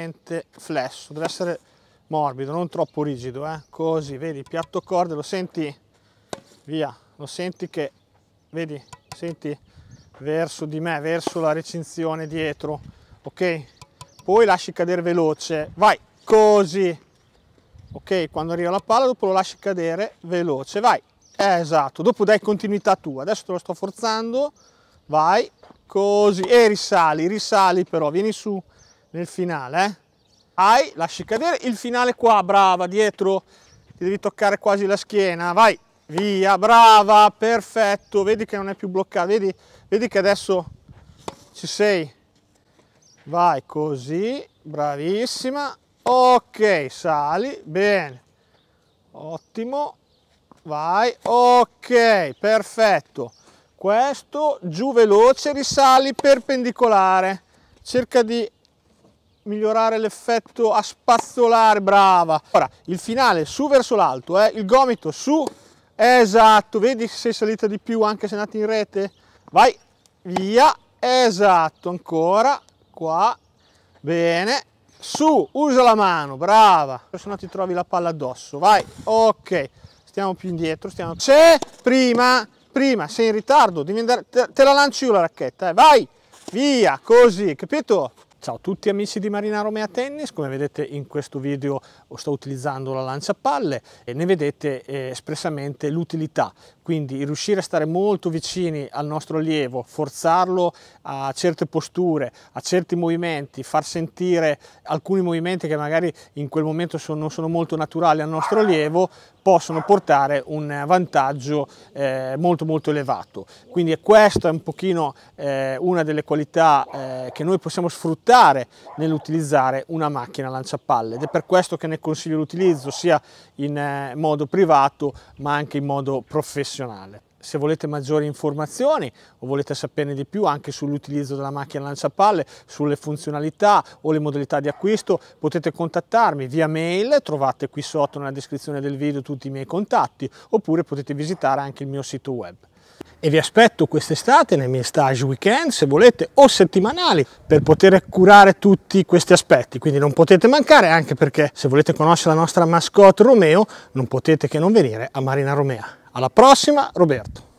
niente flesso, deve essere morbido, non troppo rigido, eh? così, vedi, piatto corde, lo senti, via, lo senti che, vedi, senti verso di me, verso la recinzione dietro, ok? Poi lasci cadere veloce, vai, così, ok? Quando arriva la palla dopo lo lasci cadere veloce, vai, esatto, dopo dai continuità tu, adesso te lo sto forzando, vai, così, e risali, risali però, vieni su, nel finale. Eh? Ai, lasci cadere il finale qua, brava, dietro. Ti devi toccare quasi la schiena, vai, via, brava, perfetto. Vedi che non è più bloccato, vedi, vedi che adesso ci sei. Vai così, bravissima. Ok, sali, bene. Ottimo. Vai, ok, perfetto. Questo giù veloce, risali perpendicolare. Cerca di migliorare l'effetto a spazzolare, brava. Ora, il finale su verso l'alto, eh? il gomito su, esatto, vedi se sei salita di più anche se andate in rete? Vai, via, esatto, ancora, qua, bene, su, usa la mano, brava, se no ti trovi la palla addosso, vai, ok, stiamo più indietro, stiamo... C'è, prima, prima, sei in ritardo, devi andare, te, te la lancio io la racchetta, eh? vai, via, così, capito? Ciao a tutti amici di Marina Romea Tennis, come vedete in questo video sto utilizzando la lancia palle e ne vedete eh, espressamente l'utilità quindi riuscire a stare molto vicini al nostro allievo, forzarlo a certe posture, a certi movimenti, far sentire alcuni movimenti che magari in quel momento sono, non sono molto naturali al nostro allievo, possono portare un vantaggio eh, molto molto elevato. Quindi questa è un pochino eh, una delle qualità eh, che noi possiamo sfruttare nell'utilizzare una macchina lanciapalle ed è per questo che ne consiglio l'utilizzo sia in eh, modo privato ma anche in modo professionale professionale. Se volete maggiori informazioni o volete saperne di più anche sull'utilizzo della macchina lanciapalle, sulle funzionalità o le modalità di acquisto, potete contattarmi via mail, trovate qui sotto nella descrizione del video tutti i miei contatti, oppure potete visitare anche il mio sito web e vi aspetto quest'estate nei miei stage weekend se volete o settimanali per poter curare tutti questi aspetti quindi non potete mancare anche perché se volete conoscere la nostra mascotte Romeo non potete che non venire a Marina Romea alla prossima, Roberto.